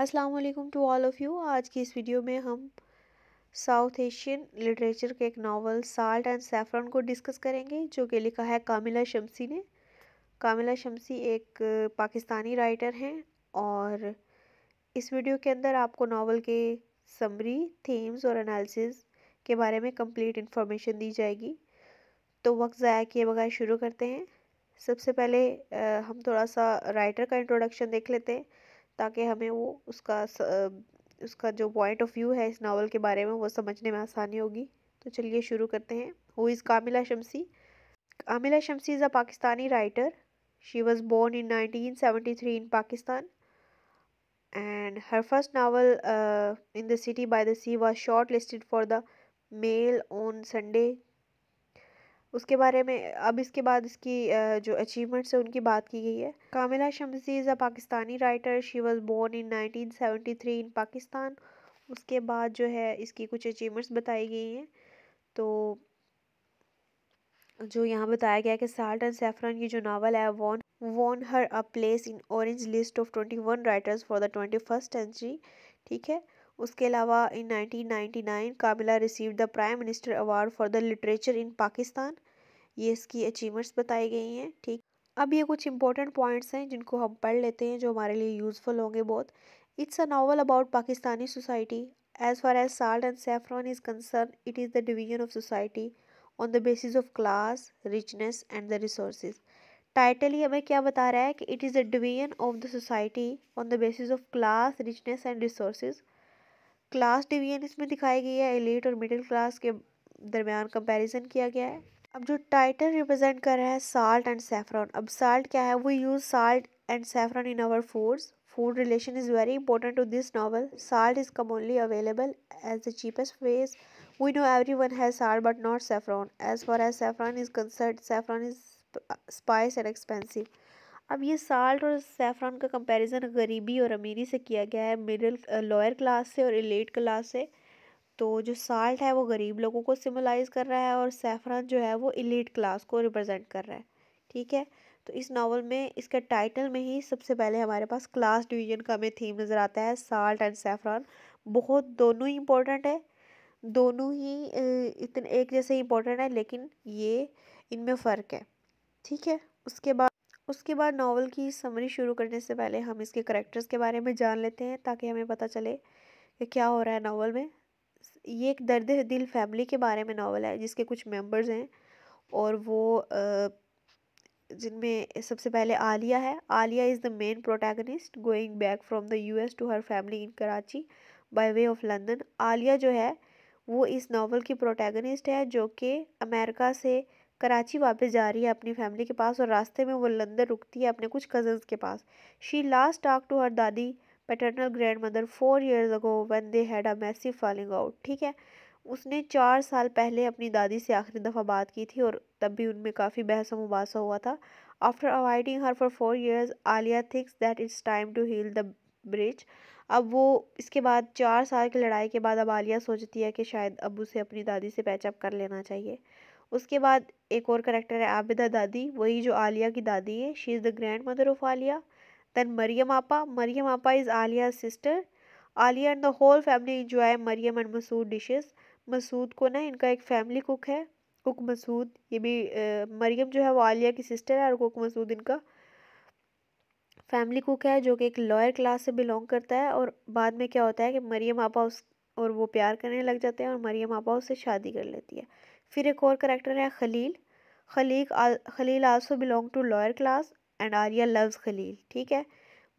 अस्सलाम वालेकुम to all of you आज की इस वीडियो में हम साउथ एशियन लिटरेचर के एक नावल साल्ट एंड सैफरन को डिस्कस करेंगे जो कि लिखा है कामिला शमसी ने कामिला शमसी एक पाकिस्तानी राइटर हैं और इस वीडियो के अंदर आपको नावल के समरी थीम्स और एनालिसिस के बारे में कंप्लीट इन्फॉर्मेशन दी जाएगी तो वक्त ज़ाया किए बगैर शुरू करते हैं सबसे पहले हम थोड़ा सा राइटर का इंट्रोडक्शन देख लेते हैं ताकि हमें वो उसका उसका जो पॉइंट ऑफ व्यू है इस नावल के बारे में वो समझने में आसानी होगी तो चलिए शुरू करते हैं who is Kamila Shamsie Kamila Shamsie is a Pakistani writer she was born in 1973 in Pakistan and her first novel in city by city by the sea was shortlisted for the mail on उसके बारे में अब इसके बाद इसकी जो अचीवमेंट्स है उनकी बात की गई है Kamila Shamsie is a Pakistani writer she was born in 1973 in Pakistan उसके बाद जो है इसकी कुछ अचीवमेंट्स बताई गई हैं तो जो यहाँ बताया गया है कि साल्ट एंड सेफरन की जो नावल है won won her a place in orange list of twenty one writers for the twenty first century ठीक है उसके अलावा in 1999 Kamila receive the prime minister award for the literature in Pakistan ये इसकी achievements बताई गई हैं ठीक अब ये कुछ इंपॉर्टेंट पॉइंट्स हैं जिनको हम पढ़ लेते हैं जो हमारे लिए यूज़फुल होंगे बहुत it's a novel about Pakistani society as far as salt and saffron is concern it is the division of society on the basis of class richness and the resource title ही हमें क्या बता रहा है कि it is the division of the society on the basis of class richness and resource class division इसमें दिखाई गई है एलिट और मिडिल क्लास के दरमियान कंपेरिजन किया गया है अब जो टाइटल रिप्रेजेंट कर रहा है साल्ट एंड सेफ्रॉन अब साल्ट क्या है वो use salt and saffron in our foods food relation is very important to this novel salt is commonly available as the cheapest veg we know everyone has salt but not saffron as for as saffron is concerned saffron is spice and expensive अब ये salt और saffron का comparison गरीबी और अमीरी से किया गया है मिडिल लोअर क्लास से और एलेट क्लास से तो जो साल्ट है वो गरीब लोगों को सिमलाइज कर रहा है और सैफरान जो है वो एलेट क्लास को रिप्रेजेंट कर रहा है ठीक है तो इस नावल में इसके टाइटल में ही सबसे पहले हमारे पास क्लास डिवीजन का हमें थीम नज़र आता है साल्ट एंड सैफरान बहुत दोनों ही इम्पोर्टेंट है दोनों ही इतने एक जैसे इम्पोर्टेंट है लेकिन ये इनमें फ़र्क है ठीक है उसके बाद उसके बाद नावल की समरी शुरू करने से पहले हम इसके करेक्टर्स के बारे में जान लेते हैं ताकि हमें पता चले कि क्या हो रहा है नावल में ये एक दर्द दिल फैमिली के बारे में नावल है जिसके कुछ मेम्बर्स हैं और वो जिनमें सबसे पहले आलिया है Aliya is the main protagonist going back from the US to her family in Karachi by way of London Aliya जो है वो इस नावल की प्रोटैगनिस्ट है जो कि अमेरिका से कराची वापस जा रही है अपनी फैमिली के पास और रास्ते में वो लंदन रुकती है अपने कुछ कज़न्स के पास she last talk to her dadi paternal grandmother four years ago when they had a massive falling out ठीक है उसने चार साल पहले अपनी दादी से आखिरी दफ़ा बात की थी और तब भी उनमें काफ़ी बहस मुबासा हुआ था after avoiding her for four years Aliya thinks that it's time to heal the bridge अब वो इसके बाद चार साल की लड़ाई के बाद अब आलिया सोचती है कि शायद अब उसे अपनी दादी से पैचअप कर लेना चाहिए उसके बाद एक और करेक्टर है आबिदा दादी वही जो आलिया की दादी है she is the grandmother of Aliya then Mariam apa Mariam apa is Aliya sister Aliya and the whole family enjoy Mariam and Masood dishes Masood को ना इनका एक फैमिली कुक है कुक मसूद ये भी आ, मरियम जो है वो आलिया की सिस्टर है और कुक मसूद इनका फैमिली कुक है जो कि एक लॉयर क्लास से बिलोंग करता है और बाद में क्या होता है कि मरियम आपा उस और वो प्यार करने लग जाते हैं और मरियम आपा उससे शादी कर लेती है फिर एक और करेक्टर है Khalil Khaleeq Khalil also belong to lower class and Aliya loves Khalil ठीक है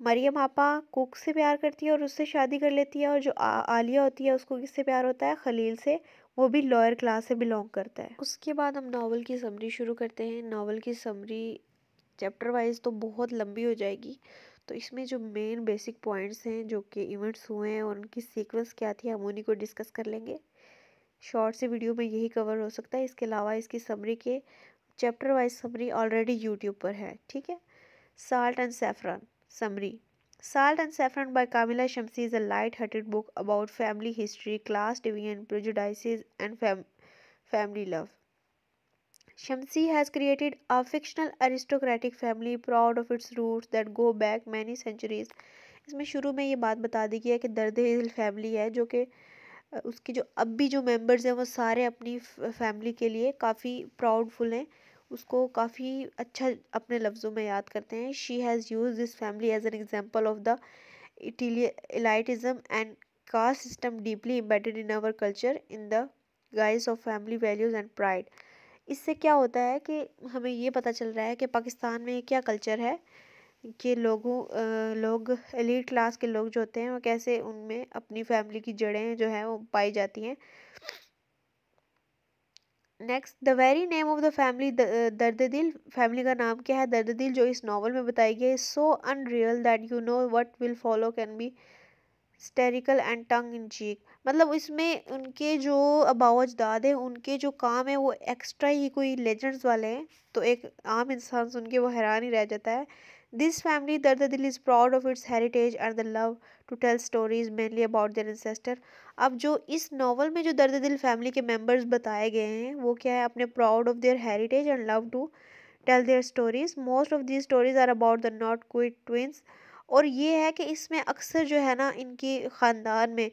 मरियम आपा कुक से प्यार करती है और उससे शादी कर लेती है और जो आलिया होती है उसको किससे प्यार होता है खलील से वो भी लॉयर क्लास से बिलोंग करता है उसके बाद हम नावल की समरी शुरू करते हैं नावल की समरी चैप्टर वाइज तो बहुत लंबी हो जाएगी तो इसमें जो मेन बेसिक पॉइंट्स हैं जो कि इवेंट्स हुए हैं और उनकी सीक्वेंस क्या थी हम उन्हीं को डिस्कस कर लेंगे शॉर्ट से वीडियो में यही कवर हो सकता है इसके अलावा इसकी समरी के chapter wise summary already YouTube पर है ठीक है salt and saffron summary salt and saffron by Kamila Shamsie is a light hearted book about family history class division prejudices and family love Shamsie has created a fictional aristocratic family proud of its roots that go back many centuries इसमें शुरू में ये बात बता दी गई है कि दर्द फैमिली है जो कि उसके जो अब भी जो मेंबर्स हैं वो सारे अपनी फैमिली के लिए काफ़ी प्राउडफुल हैं उसको काफ़ी अच्छा अपने लफ्ज़ों में याद करते हैं she has use this family as an example of the elitism and caste system deeply embedded in our culture in the guise of family values and pride इससे क्या होता है कि हमें ये पता चल रहा है कि पाकिस्तान में क्या कल्चर है के लोगों लोग एलिट क्लास के लोग जो होते हैं वो कैसे उनमें अपनी फैमिली की जड़ें जो हैं वो पाई जाती हैं next the very name of the family Dard Dil family का नाम क्या है दर्द दिल जो इस नावल में बताई गई है so unreal that you know what will follow can be hysterical and tongue in cheek मतलब इसमें उनके जो अबाव अजदाद हैं उनके जो काम है वो एक्स्ट्रा ही कोई लेजेंड्स वाले हैं तो एक आम इंसान सुन के वो हैरान ही रह जाता है This family, Dardadil, is proud of its heritage and the love to tell stories mainly about their ancestor. अब जो इस नावल में जो दर्द family ke members bataye gaye hain wo kya hai apne proud of their heritage and love to tell their stories most of these stories are about the not quite twins और ये है कि इसमें अक्सर जो है ना इनकी ख़ानदान में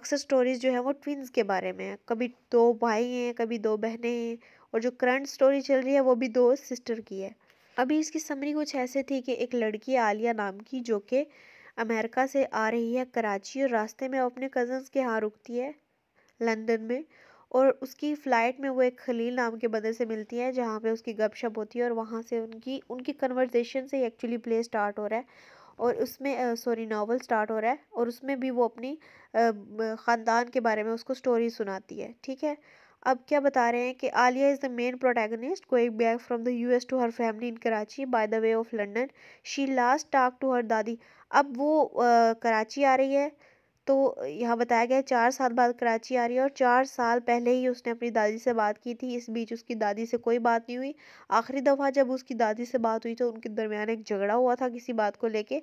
अक्सर स्टोरीज़ जो है वो ट्विन्स के बारे में है कभी दो भाई हैं कभी दो बहनें हैं और जो करंट स्टोरी चल रही है वो भी दो सिस्टर की है अभी इसकी समरी कुछ ऐसे थी कि एक लड़की आलिया नाम की जो कि अमेरिका से आ रही है कराची और रास्ते में अपने कज़न्स के यहाँ रुकती है लंदन में और उसकी फ़्लाइट में वो एक खलील नाम के बंदे से मिलती है जहाँ पे उसकी गपशप होती है और वहाँ से उनकी उनकी कन्वर्जेशन से एक्चुअली प्ले स्टार्ट हो रहा है और उसमें सॉरी नावल स्टार्ट हो रहा है और उसमें भी वो अपनी ख़ानदान के बारे में उसको स्टोरी सुनाती है ठीक है अब क्या बता रहे हैं कि Aliya is the main protagonist going back from the US to her family in Karachi by the way of London she last talk to her dadi अब वो आ, कराची आ रही है तो यहाँ बताया गया चार साल बाद कराची आ रही है और चार साल पहले ही उसने अपनी दादी से बात की थी इस बीच उसकी दादी से कोई बात नहीं हुई आखिरी दफ़ा जब उसकी दादी से बात हुई तो उनके दरमियान एक झगड़ा हुआ था किसी बात को लेके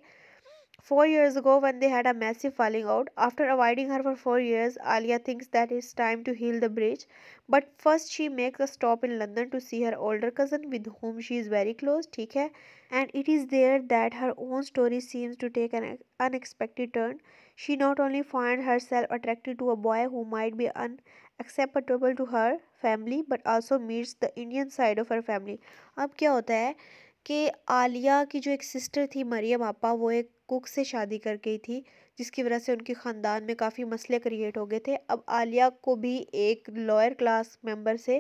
Four years ago, when they had a massive falling out, after avoiding her for four years, Alia thinks that it's time to heal the breach. But first, she makes a stop in London to see her older cousin with whom she is very close, ठीक है? And it is there that her own story seems to take an unexpected turn. She not only finds herself attracted to a boy who might be unacceptable to her family, but also meets the Indian side of her family. अब क्या होता है? कि आलिया की जो एक sister थी मरियम आपा वो एक कुक से शादी कर गई थी जिसकी वजह से उनके ख़ानदान में काफ़ी मसले क्रिएट हो गए थे अब आलिया को भी एक लोअर क्लास मेंबर से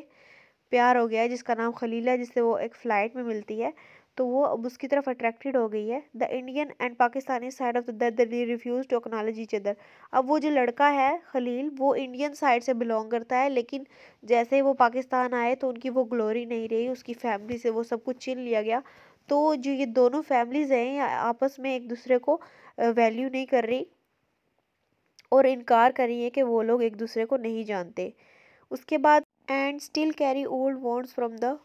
प्यार हो गया है जिसका नाम खलील है जिससे वो एक फ़्लाइट में मिलती है तो वो अब उसकी तरफ अट्रैक्टेड हो गई है the Indian and Pakistani side of the the refuse to acknowledge each other अब वो जो लड़का है खलील वो इंडियन साइड से बिलोंग करता है लेकिन जैसे ही वो पाकिस्तान आए तो उनकी वो ग्लोरी नहीं रही उसकी फैमिली से वो सब कुछ छीन लिया गया तो जो ये दोनों फैमिलीज़ हैं आपस में एक दूसरे को वैल्यू नहीं कर रही और इनकार कर रही है कि वो लोग एक दूसरे को नहीं जानते उसके बाद and still carry old wounds from the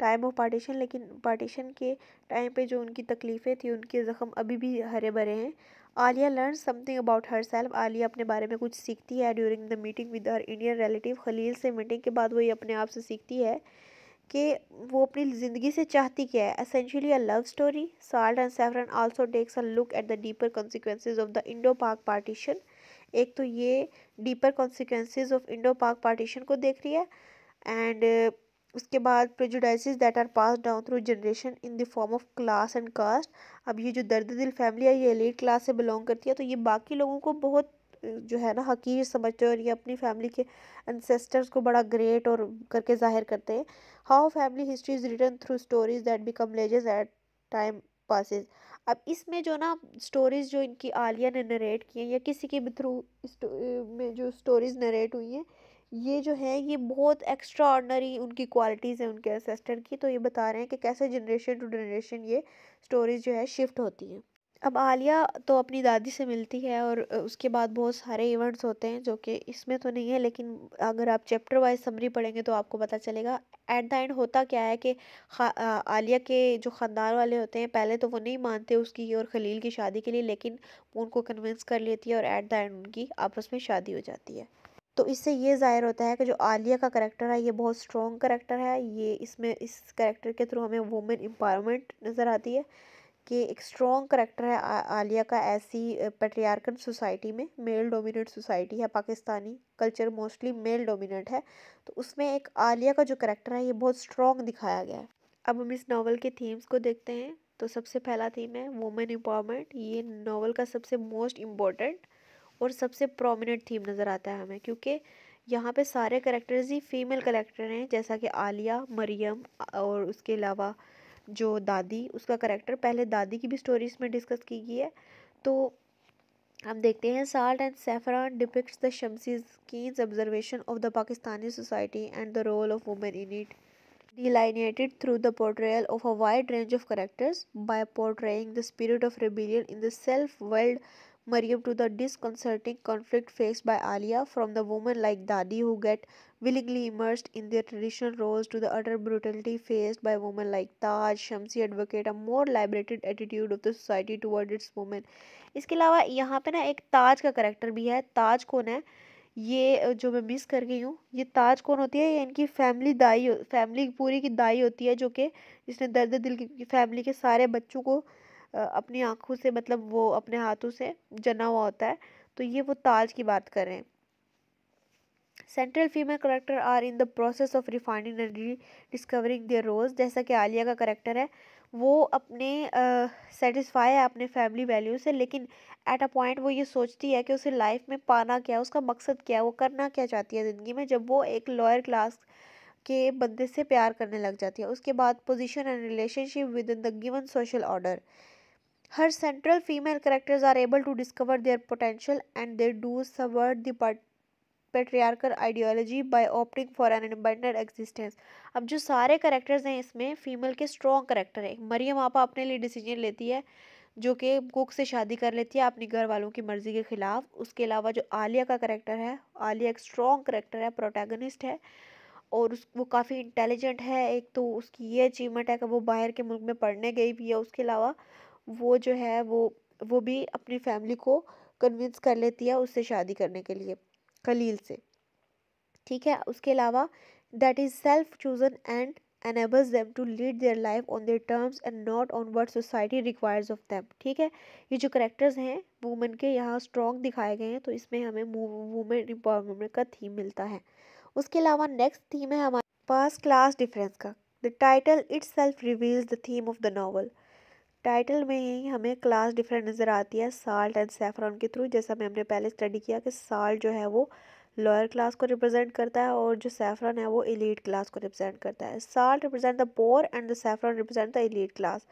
time of partition लेकिन पार्टीशन के टाइम पे जो उनकी तकलीफ़ें थी उनके ज़ख्म अभी भी हरे भरे हैं Aliya learn something about herself Aliya अपने बारे में कुछ सीखती है during the meeting with her Indian relative Khalil से मीटिंग के बाद वो ये अपने आप से सीखती है कि वो अपनी ज़िंदगी से चाहती क्या है essentially a love story salt and saffron also takes a look at the deeper consequences of the Indo Pak partition एक तो ये deeper consequences of Indo Pak partition को देख रही है एंड उसके बाद prejudices that are pass down through generation in the form of class and caste अब ये जो दर्द दिल फैमिली है ये एलिट क्लास से बिलोंग करती है तो ये बाकी लोगों को बहुत जो है ना हकीर समझते हैं और ये अपनी फैमिली के एनसेस्टर्स को बड़ा ग्रेट और करके जाहिर करते हैं how family history is return through stories that become लेजेस एट टाइम पासिस अब इसमें जो ना स्टोरीज़ जो इनकी आलिया ने नरेट की हैं या किसी के भी थ्रू में जो स्टोरीज़ नरेट हुई हैं ये जो है ये बहुत एक्स्ट्रा ऑर्डनरी उनकी क्वालिटीज़ हैं उनके असिस्टेंट की तो ये बता रहे हैं कि कैसे जनरेशन टू जनरेशन ये स्टोरीज जो है शिफ्ट होती हैं अब आलिया तो अपनी दादी से मिलती है और उसके बाद बहुत सारे इवेंट्स होते हैं जो कि इसमें तो नहीं है लेकिन अगर आप चैप्टर वाइज समरी पढ़ेंगे तो आपको पता चलेगा एट द एंड होता क्या है कि आलिया के जो ख़ानदान वाले होते हैं पहले तो वो नहीं मानते उसकी और खलील की शादी के लिए लेकिन उनको कन्विंस कर लेती है और एट द एंड उनकी आपस में शादी हो जाती है तो इससे ये ज़ाहिर होता है कि जो आलिया का करेक्टर है ये बहुत स्ट्रॉन्ग करेक्टर है ये इसमें इस करेक्टर के थ्रू हमें वुमेन एम्पावरमेंट नज़र आती है कि एक स्ट्रॉन्ग करेक्टर है आलिया का ऐसी पेट्रियार्कन सोसाइटी में मेल डोमिनेट सोसाइटी है Pakistani culture mostly male dominate है तो उसमें एक आलिया का जो करेक्टर है ये बहुत स्ट्रॉन्ग दिखाया गया है अब हम इस नावल के थीम्स को देखते हैं तो सबसे पहला थीम है वुमेन एम्पावरमेंट ये नावल का सबसे मोस्ट इम्पॉर्टेंट और सबसे प्रोमिनेंट थीम नज़र आता है हमें क्योंकि यहाँ पे सारे करेक्टर्स ही फीमेल करेक्टर हैं जैसा कि आलिया मरियम और उसके अलावा जो दादी उसका करेक्टर पहले दादी की भी स्टोरी इसमें डिस्कस की गई है तो हम देखते हैं salt and saffron depict the Shamsie keens observation of the Pakistani society and the role of women in it delineated through the portrayal of a wide range of characters by portraying the spirit of rebellion in the self world Mariam to the disconcerting conflict faced by Alia, from the woman like Dadi who get willingly immersed in their traditional roles to the utter brutality faced by women like Taj, Shamsi advocate a more liberated attitude of the society toward its women. इसके अलावा यहाँ पे ना एक ताज का character भी है ताज कौन है ये जो मैं मिस कर गई हूँ ये ताज कौन होती है ये इनकी फैमिली दाई फैमिली पूरी की दाई होती है जो कि इसने दर्द दिल की फैमिली के सारे बच्चों को अपनी आँखों से मतलब वो अपने हाथों से जना हुआ होता है तो ये वो ताज की बात कर रहे हैं central female character are in the process of refining and discovering their roles जैसा कि आलिया का करेक्टर है वो अपने सेटिस्फाई uh, है अपने फैमिली वैल्यू से लेकिन एट अ पॉइंट वो ये सोचती है कि उसे लाइफ में पाना क्या है उसका मकसद क्या है वो करना क्या चाहती है ज़िंदगी में जब वो एक लॉयर क्लास के बंदे से प्यार करने लग जाती है उसके बाद position and relationship within the given social order her central female characters are able to discover their potential and they do subvert the patriarchal ideology by opting for an independent existence अब जो सारे characters हैं इसमें female के strong character है मरियम आपा अपने लिए डिसीजन लेती है जो कि कुक से शादी कर लेती है अपने घर वालों की मर्ज़ी के ख़िलाफ़ उसके अलावा जो आलिया का करेक्टर है आलिया एक स्ट्रॉन्ग करेक्टर है प्रोटैगनिस्ट है और उस वो काफ़ी इंटेलिजेंट है एक तो उसकी ये अचीवमेंट है कि वो बाहर के मुल्क में पढ़ने गई भी है उसके अलावा वो जो है वो वो भी अपनी फैमिली को कन्विंस कर लेती है उससे शादी करने के लिए खलील से ठीक है उसके अलावा that is self chosen and enables them to lead their life on their terms and not on what society requires of them ठीक है ये जो करेक्टर्स हैं वुमेन के यहाँ स्ट्रॉन्ग दिखाए गए हैं तो इसमें हमें वुमेन एम्पावरमेंट का थीम मिलता है उसके अलावा नेक्स्ट थीम है हमारे पास क्लास डिफरेंस का the title itself reveals the theme of the novel title में ही हमें क्लास डिफरेंट नज़र आती है साल्ट एंड सेफ्रॉन के थ्रू जैसा मैं हमने पहले स्टडी किया कि साल्ट जो है वो लोअर क्लास को रिप्रेजेंट करता है और जो सैफरन है वो एलीट क्लास को रिप्रेजेंट करता है salt represent the poor and the saffron represent the elite class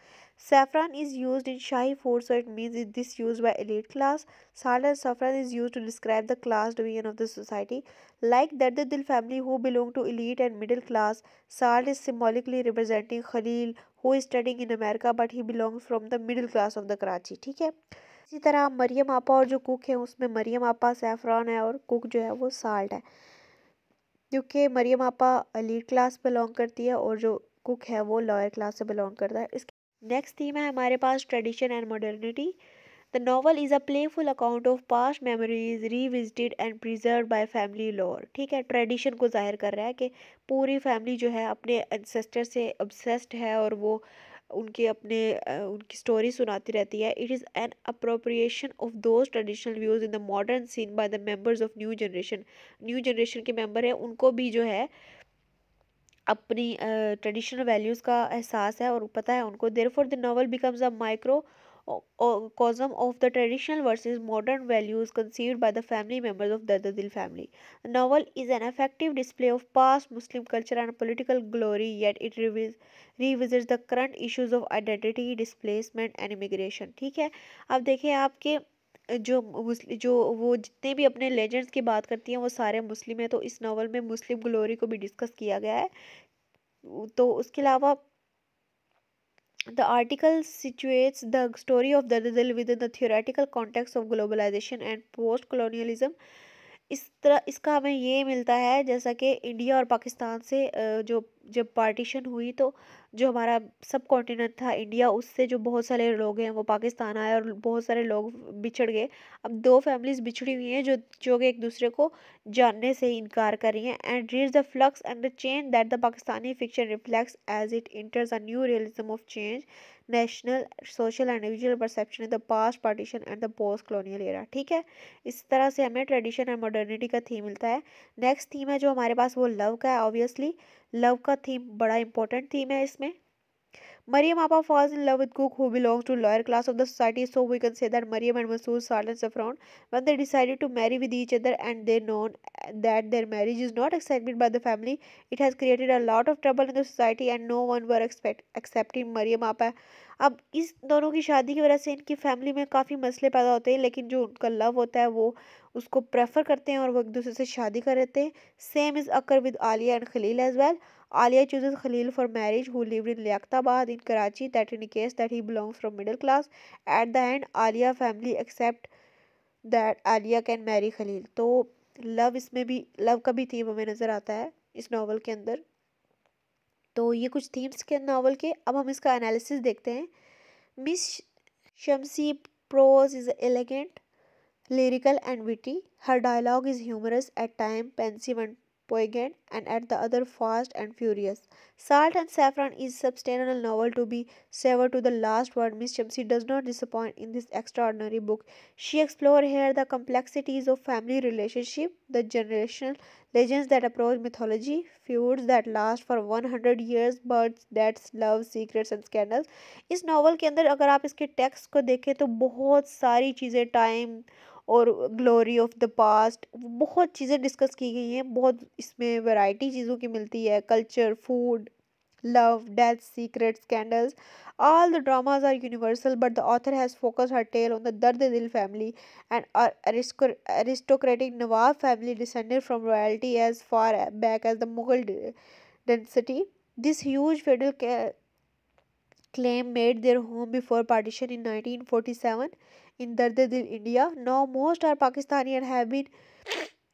saffron is use in shahi food so it mean is this use by elite class salt and saffron is use to describe the class division of the society like that Dil family who belong to elite and middle class salt is symbolically representing Khalil who is studying in America but he belongs from the middle class of the Karachi ठीक है इसी तरह मरियम आपा और जो cook है उसमें मरियम आपा सैफरान है और कुक जो है वो साल्ट है क्योंकि मरियम आपा लीड क्लास बिलोंग करती है और जो कुक है वो लॉयर क्लास से बिलोंग करता है इसके नेक्स्ट थीम है हमारे पास tradition and modernity the novel is a playful account of past memories revisited and preserve by family lore ठीक है ट्रेडिशन को जाहिर कर रहा है कि पूरी फैमिली जो है अपने एंसेस्टर से अबसेस्ड है और वो उनके अपने उनकी स्टोरी सुनाती रहती है it is an appropriation of those traditional views in the modern scene by the members of new generation new generation के मेंबर हैं उनको भी जो है अपनी ट्रेडिशनल uh, वैल्यूज़ का एहसास है और पता है उनको there for the novel becomes a micro cosm of the traditional versus modern values conceived by the family members of Dardadil family. The novel is an effective display of past Muslim culture and political glory, yet it revis revisits the current issues of identity, displacement and immigration. ठीक है अब देखिए आपके जो जो वो जितने भी अपने लेजेंड्स की बात करती हैं वो सारे मुस्लिम हैं तो इस नावल में मुस्लिम ग्लोरी को भी डिस्कस किया गया है तो उसके अलावा The article situates the story of Daredevil within the theoretical context of globalization and post-colonialism. इस तरह इसका हमें ये मिलता है जैसा कि इंडिया और पाकिस्तान से जो जब पार्टीशन हुई तो जो हमारा सब कॉन्टिनेंट था इंडिया उससे जो बहुत सारे लोग हैं वो पाकिस्तान आए और बहुत सारे लोग बिछड़ गए अब दो फैमिलीज बिछड़ी हुई हैं जो जो कि एक दूसरे को जानने से ही इनकार कर रही हैं and read the flux and the change that the Pakistani fiction reflects as it enters a new realism of change national social and individual perception in the past partition and the post colonial era ठीक है इस तरह से हमें tradition and modernity का theme मिलता है next theme है जो हमारे पास वो लव का है ऑब्वियसली लव का थीम बड़ा इंपॉर्टेंट थीम है इसमें Maryam Appa falls in love with Cook, who belongs to lower class of the society, so we can say that Maryam and Masood Salat Saffron, when they decided to marry with each other and they know that their marriage is not accepted by the family, it has created a lot of trouble in the society and no one were expect, accepting Maryam Appa. अब इस दोनों की शादी की वजह से इनकी family में काफ़ी मसले पैदा होते हैं लेकिन जो उनका लव होता है वो उसको प्रेफर करते हैं और वो एक दूसरे से शादी कर लेते हैं same is occur with Alia and Khalil as well Alia chooses Khalil for marriage, who lived in Liaquatabad in Karachi, that indicates that he belongs from middle class. At the end, Alia family accept that Alia can marry Khalil. तो love इसमें भी love का भी theme हमें नज़र आता है इस नावल के अंदर तो ये कुछ थीम्स के नावल के अब हम इसका एनालिसिस देखते हैं Miss Shamsi prose is elegant lyrical and witty. Her dialogue is humorous at times, pensive and poignant and at the other fast and furious. Salt and Saffron is a substantial novel to be savored to the last word. Miss Chamsi does not disappoint in this extraordinary book. She explores here the complexities of family relationship, the generational legends that approach mythology, feuds that last for 100 years, birds that love, secrets and scandals. इस novel, के अंदर अगर आप इसके text, को देखें तो बहुत सारी चीज़ें time, और ग्लोरी ऑफ द पास्ट बहुत चीज़ें डिस्कस की गई हैं बहुत इसमें वैरायटी चीज़ों की मिलती है culture food love death secret scandals all the dramas are universal but the author has focus her tale on the Dard Dil family and aristocratic nawab family descended from royalty as far back as the Mughal dynasty this huge feudal clan made their home before partition in nineteen forty seven in Dard Dil India. Now most are Pakistani and have been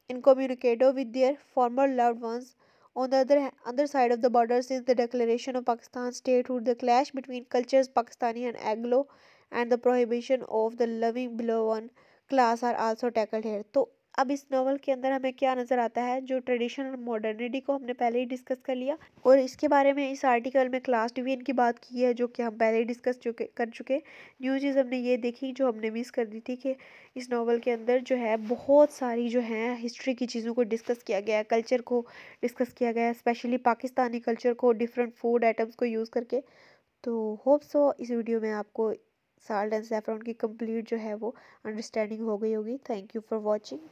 incommunicado with their former loved ones. On the other, other side of the border, since the declaration of Pakistan statehood, the clash between cultures Pakistani and Anglo and the prohibition of the loving below one class are also tackled here. So अब इस novel के अंदर हमें क्या नज़र आता है जो ट्रेडिशन और मॉडर्निटी को हमने पहले ही डिस्कस कर लिया और इसके बारे में इस आर्टिकल में क्लास डिवीजन की बात की है जो कि हम पहले ही डिस्कस चुके कर चुके न्यू चीज़ हमने ये देखी जो हमने मिस कर दी थी कि इस नावल के अंदर जो है बहुत सारी जो है हिस्ट्री की चीज़ों को डिस्कस किया गया है कल्चर को डिस्कस किया गया है स्पेशली पाकिस्तानी कल्चर को डिफरेंट फूड आइटम्स को यूज़ करके तो होप सो इस वीडियो में आपको साल्ट एंड सेफ्रॉन की कंप्लीट जो है वो अंडरस्टैंडिंग हो गई होगी थैंक यू फॉर वॉचिंग